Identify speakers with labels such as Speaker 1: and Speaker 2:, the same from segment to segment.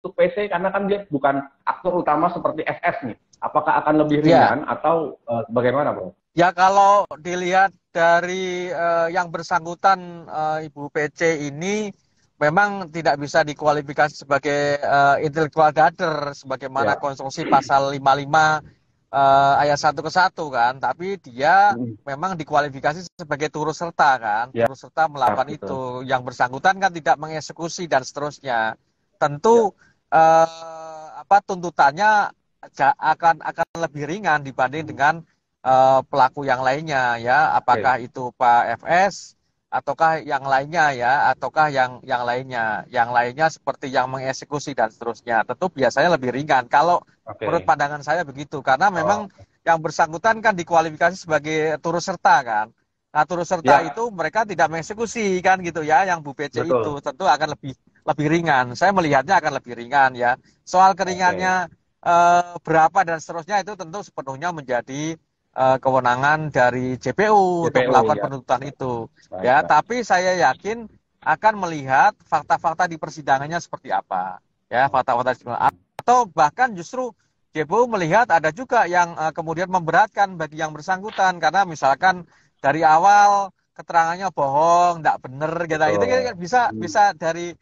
Speaker 1: untuk PC karena kan dia bukan aktor utama seperti SS nih. Apakah akan lebih ya. ringan ya. atau uh, bagaimana, Bro? Ya kalau dilihat dari uh, yang bersangkutan uh, Ibu PC ini memang tidak bisa dikualifikasi sebagai uh, intellectual dader sebagaimana ya. konstruksi pasal 55 uh, ayat satu ke satu kan, tapi dia hmm. memang dikualifikasi sebagai turut serta kan, ya. turut serta melakukan ya, itu. Yang bersangkutan kan tidak mengeksekusi dan seterusnya. Tentu ya eh, apa tuntutannya akan akan lebih ringan dibanding hmm. dengan eh, pelaku yang lainnya ya apakah okay. itu Pak FS ataukah yang lainnya ya ataukah yang yang lainnya yang lainnya seperti yang mengeksekusi dan seterusnya tentu biasanya lebih ringan kalau okay. menurut pandangan saya begitu karena oh. memang oh. yang bersangkutan kan dikualifikasi sebagai turut serta kan nah turut serta ya. itu mereka tidak mengeksekusi kan gitu ya yang Bu PC Betul. itu tentu akan lebih lebih ringan. Saya melihatnya akan lebih ringan ya. Soal keringannya okay. eh, berapa dan seterusnya itu tentu sepenuhnya menjadi eh, kewenangan dari JPU, JPU untuk melakukan ya. penuntutan itu. Baik, ya, baik. tapi saya yakin akan melihat fakta-fakta di persidangannya seperti apa. Ya, fakta-fakta atau bahkan justru JPU melihat ada juga yang uh, kemudian memberatkan bagi yang bersangkutan karena misalkan dari awal keterangannya bohong, tidak benar, gitu. Oh. Itu kan bisa hmm. bisa dari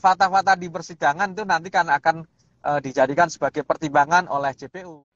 Speaker 1: fakta fakta di persidangan itu nanti kan akan eh, dijadikan sebagai pertimbangan oleh jpu